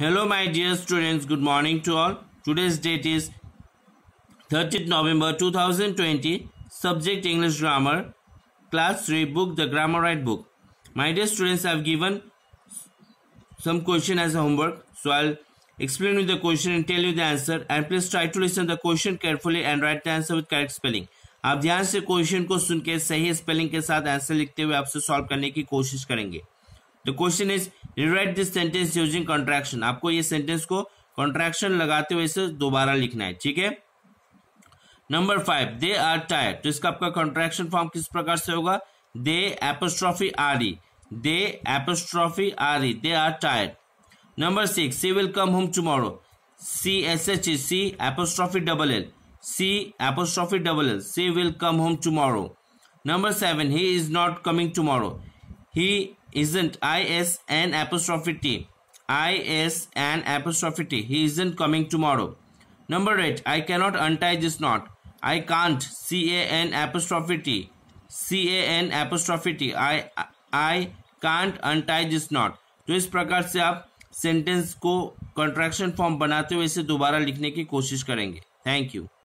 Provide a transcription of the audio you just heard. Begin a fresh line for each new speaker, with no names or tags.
hello my dear students good morning to all today's date is 30th november 2020 subject english grammar class 3 book the grammar right book my dear students i've given some question as a homework so i'll explain you the question and tell you the answer and please try to listen the question carefully and write the answer with correct spelling आप ध्यान से question को सुनकर सही spelling के साथ answer लिखते हुए आपसे सॉल्व करने की कोशिश करेंगे the question is rewrite this sentence using contraction आपको ये सेंटेंस को कॉन्ट्रैक्शन लगाते हुए इसे दोबारा लिखना है ठीक है number five they are tired तो इसका आपका कॉन्ट्रैक्शन फॉर्म किस प्रकार से होगा they apostrophe R E they apostrophe R E they are tired number six she will come home tomorrow she S H E she apostrophe double L she apostrophe double L she will come home tomorrow number seven he is not coming tomorrow he isn't I S N apostrophe T. I S N apostrophe T. He isn't coming tomorrow. Number 8. I cannot untie this knot. I can't. C A N apostrophe T. C A N apostrophe T. I I can't untie this knot. तो इस प्रकार से आप sentence को contraction form बनाते हुए इसे दोबारा लिखने की कोशिश करेंगे थैंक यू